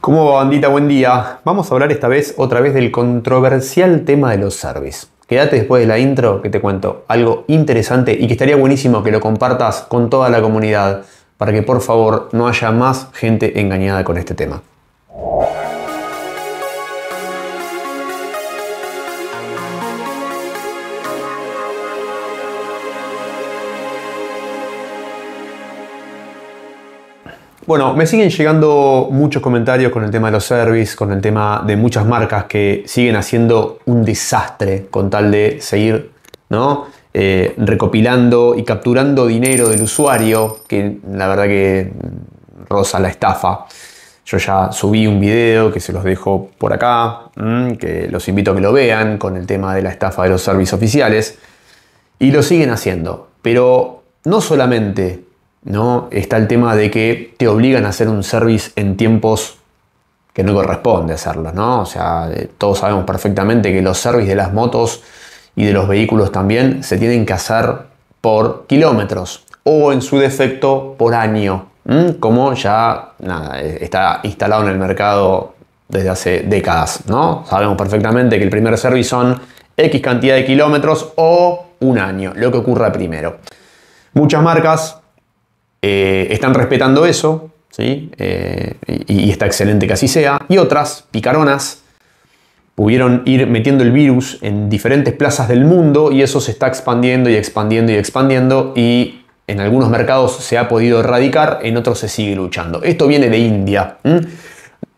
¿Cómo va bandita? Buen día. Vamos a hablar esta vez otra vez del controversial tema de los service. Quédate después de la intro que te cuento algo interesante y que estaría buenísimo que lo compartas con toda la comunidad para que por favor no haya más gente engañada con este tema. Bueno, me siguen llegando muchos comentarios con el tema de los service, con el tema de muchas marcas que siguen haciendo un desastre con tal de seguir ¿no? Eh, recopilando y capturando dinero del usuario, que la verdad que rosa la estafa. Yo ya subí un video que se los dejo por acá, mm, que los invito a que lo vean con el tema de la estafa de los servicios oficiales. Y lo siguen haciendo. Pero no solamente ¿no? Está el tema de que te obligan a hacer un service en tiempos que no corresponde hacerlo ¿no? O sea, eh, todos sabemos perfectamente que los service de las motos y de los vehículos también se tienen que hacer por kilómetros o en su defecto por año, como ya eh, está instalado en el mercado desde hace décadas, ¿no? Sabemos perfectamente que el primer service son X cantidad de kilómetros o un año, lo que ocurra primero. Muchas marcas eh, están respetando eso, ¿sí? Eh, y, está excelente que así sea. Y otras, picaronas, pudieron ir metiendo el virus en diferentes plazas del mundo y eso se está expandiendo y expandiendo y expandiendo y en algunos mercados se ha podido erradicar, en otros se sigue luchando. Esto viene de India.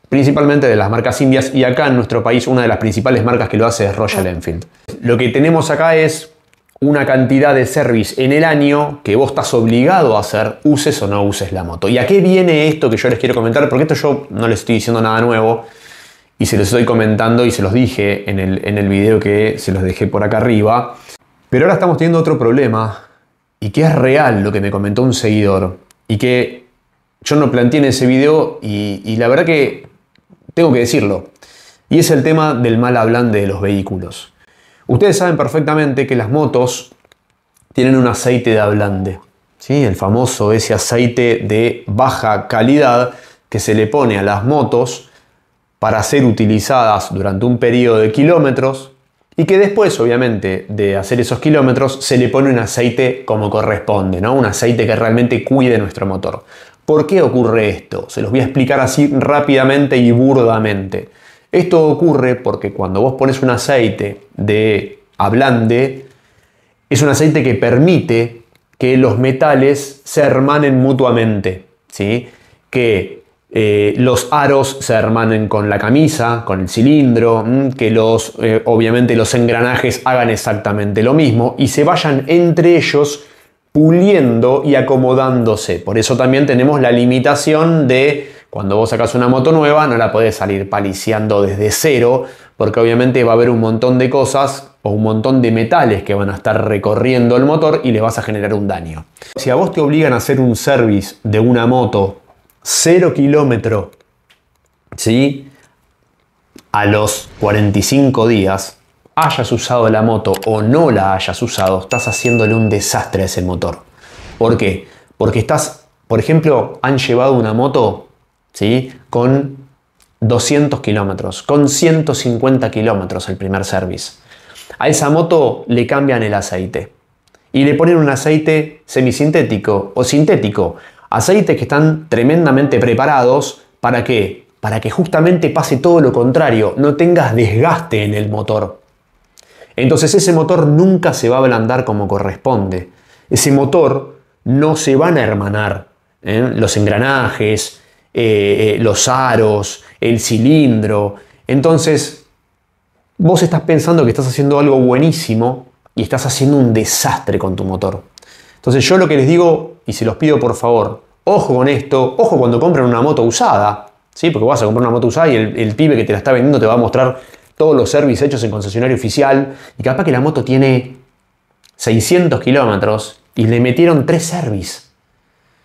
principalmente de las marcas indias y acá en nuestro país una de las principales marcas que lo hace es Royal ah. Enfield. Lo que tenemos acá es una cantidad de service en el año que vos estás obligado a hacer, uses o no uses la moto. ¿Y a qué viene esto que yo les quiero comentar? Porque esto yo no les estoy diciendo nada nuevo y se los estoy comentando y se los dije en el, en el video que se los dejé por acá arriba. Pero ahora estamos teniendo otro problema y que es real lo que me comentó un seguidor y que yo no planteé en ese video y, y la verdad que tengo que decirlo. Y es el tema del mal hablante de los vehículos. Ustedes saben perfectamente que las motos tienen un aceite de ablande, ¿sí? el famoso ese aceite de baja calidad que se le pone a las motos para ser utilizadas durante un periodo de kilómetros y que después, obviamente, de hacer esos kilómetros, se le pone un aceite como corresponde, un aceite que realmente cuide nuestro motor. ¿Por qué ocurre esto? Se los voy a explicar así rápidamente y burdamente. Esto ocurre porque cuando vos pones un aceite de ablande, es un aceite que permite que los metales se hermanen mutuamente, ¿sí? que eh, los aros se hermanen con la camisa, con el cilindro, mm, que los, eh, obviamente los engranajes hagan exactamente lo mismo y se vayan entre ellos puliendo y acomodándose. Por eso también tenemos la limitación de cuando vos sacas una moto nueva no la podés salir paliciando desde cero porque obviamente va a haber un montón de cosas o un montón de metales que van a estar recorriendo el motor y le vas a generar un daño. Si a vos te obligan a hacer un service de una moto cero kilómetro, ¿sí? A los 45 días, hayas usado la moto o no la hayas usado, estás haciéndole un desastre a ese motor. ¿Por qué? Porque estás, por ejemplo, han llevado una moto con 200 kilómetros, con 150 kilómetros el primer service. A esa moto le cambian el aceite y le ponen un aceite semisintético o sintético, aceites que están tremendamente preparados para que, Para que justamente pase todo lo contrario, no tengas desgaste en el motor. Entonces ese motor nunca se va a ablandar como corresponde. Ese motor no se van a hermanar. ¿eh? Los engranajes, eh, eh, los aros, el cilindro. Entonces, vos estás pensando que estás haciendo algo buenísimo y estás haciendo un desastre con tu motor. Entonces yo lo que les digo, y se los pido por favor, ojo con esto, ojo cuando compran una moto usada, ¿sí? porque vas a comprar una moto usada y el, pibe que te la está vendiendo te va a mostrar todos los servicios hechos en concesionario oficial, y capaz que la moto tiene 600 kilómetros y le metieron tres servicios.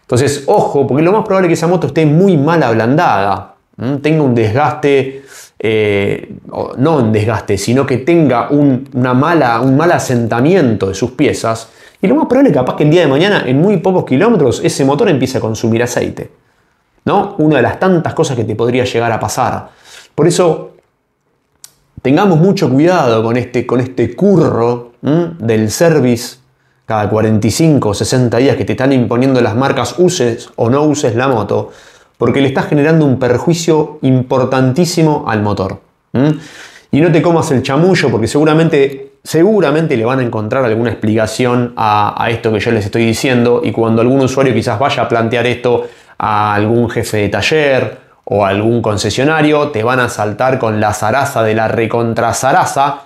Entonces, ojo, porque lo más probable es que esa moto esté muy mal ablandada, tenga un desgaste, eh, no un desgaste, sino que tenga un, una mala, un mal asentamiento de sus piezas. Y lo más probable es que capaz que el día de mañana, en muy pocos kilómetros, ese motor empiece a consumir aceite. ¿No? Una de las tantas cosas que te podría llegar a pasar. Por eso, tengamos mucho cuidado con este, con este curro del service cada 45 o 60 días que te están imponiendo las marcas uses o no uses la moto, porque le estás generando un perjuicio importantísimo al motor. Y no te comas el chamullo porque seguramente, seguramente le van a encontrar alguna explicación a, esto que yo les estoy diciendo y cuando algún usuario quizás vaya a plantear esto a algún jefe de taller o algún concesionario, te van a saltar con la zaraza de la recontra zaraza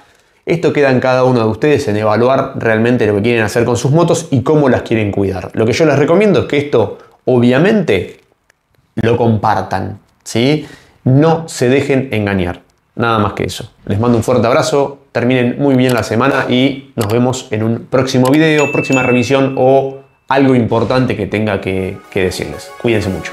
esto queda en cada uno de ustedes en evaluar realmente lo que quieren hacer con sus motos y cómo las quieren cuidar. Lo que yo les recomiendo es que esto, obviamente, lo compartan, ¿sí? No se dejen engañar. Nada más que eso. Les mando un fuerte abrazo, terminen muy bien la semana y nos vemos en un próximo video, próxima revisión o algo importante que tenga que, que decirles. Cuídense mucho.